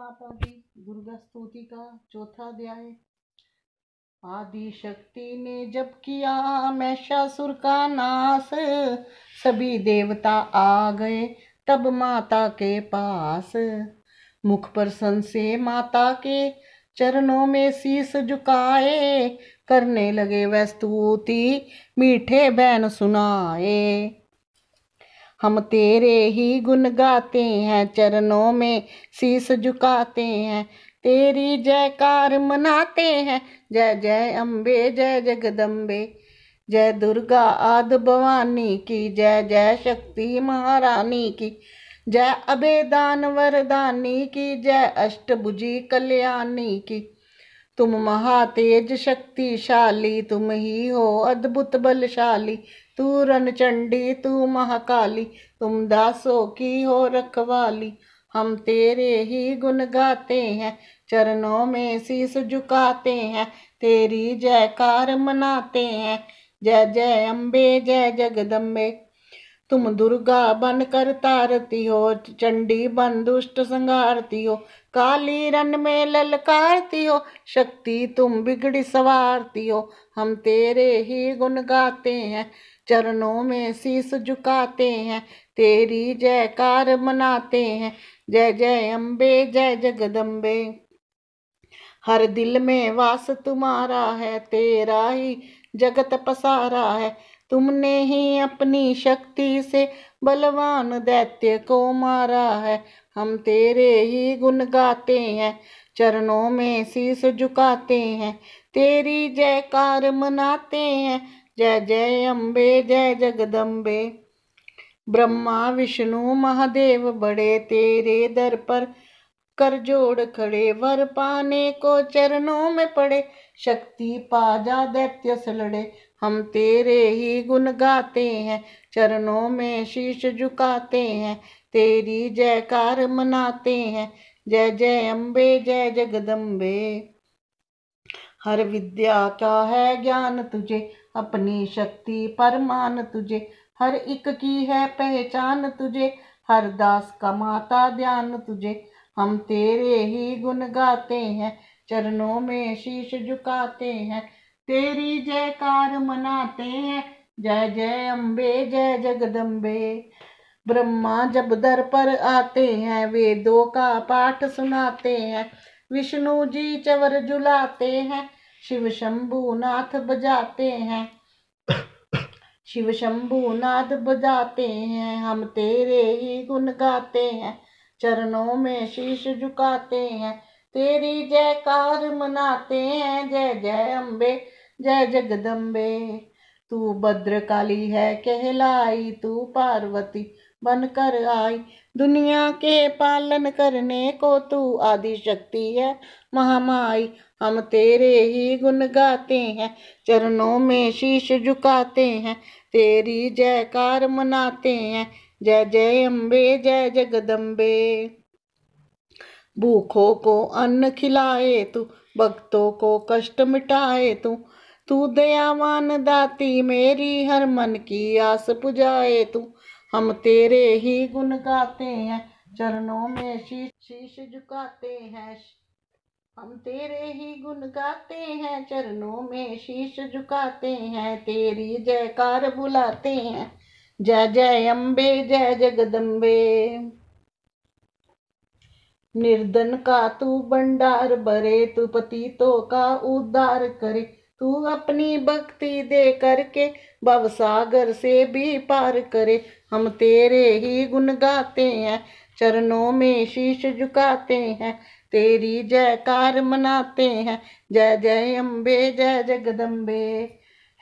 माता की दुर्गा स्तुति का चौथा अध्याय आदि शक्ति ने जब किया महिषासुर का नाश सभी देवता आ गए तब माता के पास मुख प्रसन्न से माता के चरणों में शीश झुकाए करने लगे वह स्तुति मीठे बहन सुनाए हम तेरे ही गुन गाते हैं चरणों में शीस झुकाते हैं तेरी जयकार मनाते हैं जय जय अम्बे जय जगदम्बे जय दुर्गा आदि भवानी की जय जय शक्ति महारानी की जय अभेदान वरदानी की जय अष्टभुजी कल्याणी की तुम महातेज शक्तिशाली तुम ही हो अद्भुत बलशाली तू रणचंडी तू महाकाली तुम दासों की हो रखवाली हम तेरे ही गुण गाते हैं चरणों में शीस झुकाते हैं तेरी जयकार मनाते हैं जय जय अम्बे जय जगदम्बे तुम दुर्गा बन कर तारती हो चंडी बन दुष्ट संगारती हो काली रन में ललकारती हो शक्ति तुम बिगड़ी सवारती हो हम तेरे ही गुण गाते हैं चरणों में शीस झुकाते हैं तेरी जयकार मनाते हैं जय जय अम्बे जय जगदम्बे हर दिल में वास तुम्हारा है तेरा ही जगत पसारा है तुमने ही अपनी शक्ति से बलवान दैत्य को मारा है हम तेरे ही गुण गाते हैं चरणों में शीस झुकाते हैं तेरी जयकार मनाते हैं जय जय अम्बे जय जगदम्बे ब्रह्मा विष्णु महादेव बड़े तेरे दर पर कर जोड़ खड़े वर पाने को चरणों में पड़े शक्ति पा जा दैत्य से लड़े हम तेरे ही गुण गाते हैं चरणों में शीश झुकाते हैं तेरी जयकार मनाते हैं जय जय अम्बे जय जगदम्बे हर विद्या का है ज्ञान तुझे अपनी शक्ति परमान तुझे हर एक की है पहचान तुझे हर दास का माता ध्यान तुझे हम तेरे ही गुण गाते हैं चरणों में शीश झुकाते हैं तेरी जयकार मनाते हैं जय जय अम्बे जय जगदम्बे ब्रह्मा जब दर पर आते हैं वेदों का पाठ सुनाते हैं विष्णु जी चवर जुलाते हैं शिव शंभु नाथ बजाते हैं शिव शंभु नाथ बजाते हैं हम तेरे ही गुण गाते हैं चरणों में शीश झुकाते हैं तेरी जयकार मनाते हैं जय जय अम्बे जय जगदम्बे तू भद्रकाली है कहलाई तू पार्वती बन कर आई दुनिया के पालन करने को तू आदि शक्ति है महामाई हम तेरे ही गुण गाते हैं चरणों में शीश झुकाते हैं तेरी जयकार मनाते हैं जय जय अम्बे जय जगदम्बे भूखों को अन्न खिलाए तू भक्तों को कष्ट मिटाए तू तू दयावान दाती मेरी हर मन की आस पुजाए तू हम तेरे ही गुण गाते हैं चरणों में शीश शीश झुकाते हैं हम तेरे ही गुण गाते हैं चरणों में शीश झुकाते हैं तेरी जयकार बुलाते हैं जय जय अम्बे जय जगदम्बे निर्धन का तू भंडार भरे तू पतितों का उद्धार करे तू अपनी भक्ति दे करके सागर से भी पार करे हम तेरे ही गुण गाते हैं चरणों में शीश झुकाते हैं तेरी जयकार मनाते हैं जय जय अम्बे जय जगदम्बे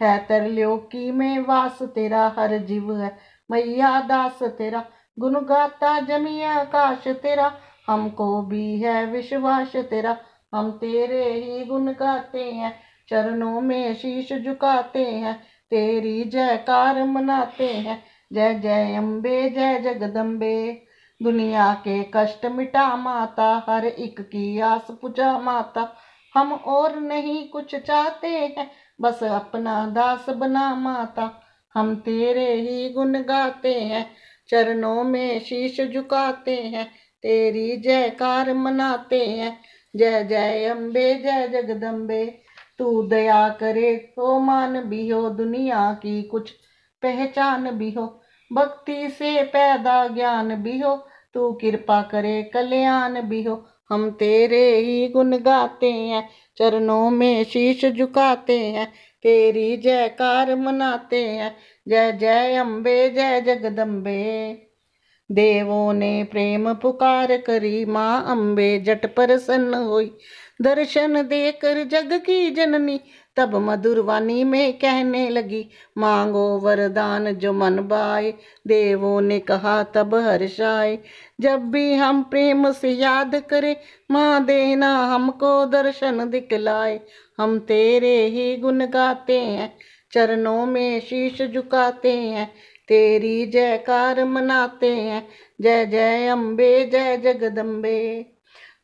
है तरलोकी में वास तेरा हर जीव है मैया दास तेरा गुण गाता जमी आकाश तेरा हमको भी है विश्वास तेरा हम तेरे ही गुण गाते हैं चरणों में शीश झुकाते हैं तेरी जयकार मनाते हैं जय जय अम्बे जय जगदम्बे दुनिया के कष्ट मिटा माता हर एक की आस पूजा माता हम और नहीं कुछ चाहते हैं बस अपना दास बना माता हम तेरे ही गुण गाते हैं चरणों में शीश झुकाते हैं तेरी जयकार मनाते हैं जय जय अम्बे जय जगदम्बे तू दया करे तो मान भी हो दुनिया की कुछ पहचान भी हो भक्ति से पैदा ज्ञान भी हो तू कृपा करे कल्याण भी हो हम तेरे ही गुण गाते हैं चरणों में शीश झुकाते हैं तेरी जयकार मनाते हैं जय जय अम्बे जय जगदम्बे देवों ने प्रेम पुकार करी माँ अम्बे जट प्रसन्न हो दर्शन देकर जग की जननी तब मधुर वाणी में कहने लगी मांगो वरदान जो मन बाए देवों ने कहा तब हर्षाए जब भी हम प्रेम से याद करे माँ देना हमको दर्शन दिखलाए हम तेरे ही गुण गाते हैं चरणों में शीश झुकाते हैं तेरी जयकार मनाते हैं जय जय अम्बे जय जगदम्बे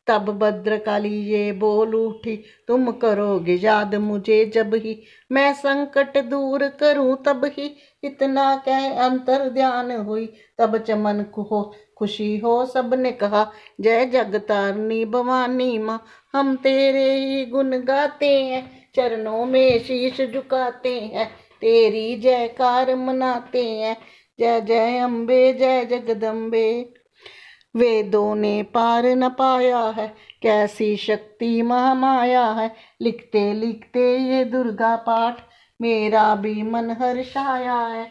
तब भद्रकाली ये बोल उठी तुम करोगे याद मुझे जब ही मैं संकट दूर करूं तब ही इतना कह अंतर ध्यान हुई तब चमन हो खुशी हो सब ने कहा जय जगतारणी भवानी माँ हम तेरे ही गुन गाते हैं चरणों में शीश झुकाते हैं तेरी जयकार मनाते हैं जय जय अम्बे जय जगदम्बे वेदों ने पार न पाया है कैसी शक्ति महामाया है लिखते लिखते ये दुर्गा पाठ मेरा भी मन हर्षाया है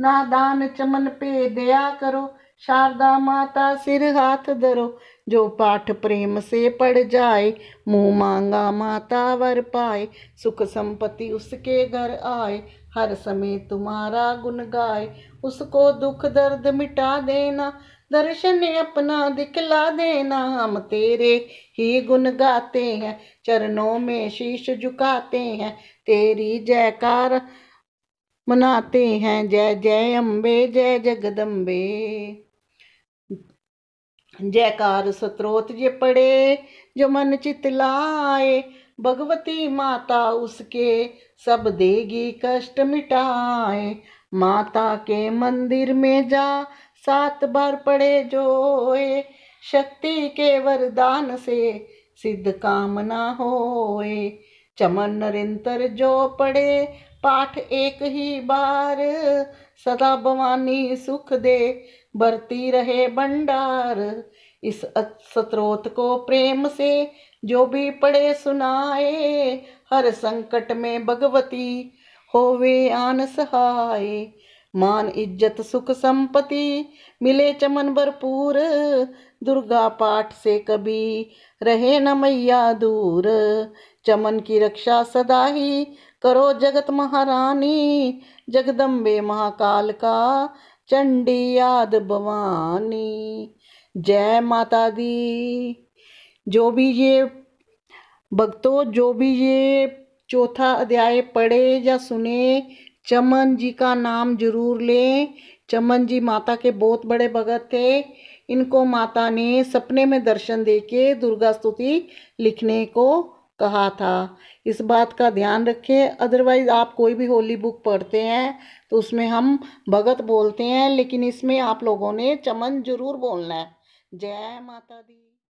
नादान चमन पे दया करो शारदा माता सिर हाथ धरो जो पाठ प्रेम से पढ़ जाए मुँह मांगा माता वर पाए सुख संपत्ति उसके घर आए हर समय तुम्हारा गुण गाए उसको दुख दर्द मिटा देना दर्शन अपना दिखला देना हम तेरे ही गुण गाते हैं चरणों में शीश झुकाते हैं तेरी जयकार मनाते हैं जय जय अम्बे जय जगदम्बे जयकार स्त्रोत जे पड़े जो मन चित लाए भगवती माता उसके सब देगी कष्ट मिटाए माता के मंदिर में जा सात बार पड़े जोए शक्ति के वरदान से सिद्ध कामना होए चमन निरंतर जो पड़े पाठ एक ही बार सदा भवानी सुख दे बरती रहे भंडार इस स्त्रोत को प्रेम से जो भी पढ़े सुनाए हर संकट में भगवती होवे आन सहाय मान इज्जत सुख संपत्ति मिले चमन भरपूर दुर्गा पाठ से कभी रहे न मैया दूर चमन की रक्षा सदा ही करो जगत महारानी जगदम्बे महाकाल का चंडी याद भवानी जय माता दी जो भी ये भक्तों जो भी ये चौथा अध्याय पढ़े या सुने चमन जी का नाम जरूर लें चमन जी माता के बहुत बड़े भगत थे इनको माता ने सपने में दर्शन देके दुर्गा स्तुति लिखने को कहा था इस बात का ध्यान रखें अदरवाइज़ आप कोई भी होली बुक पढ़ते हैं तो उसमें हम भगत बोलते हैं लेकिन इसमें आप लोगों ने चमन ज़रूर बोलना है जय माता दी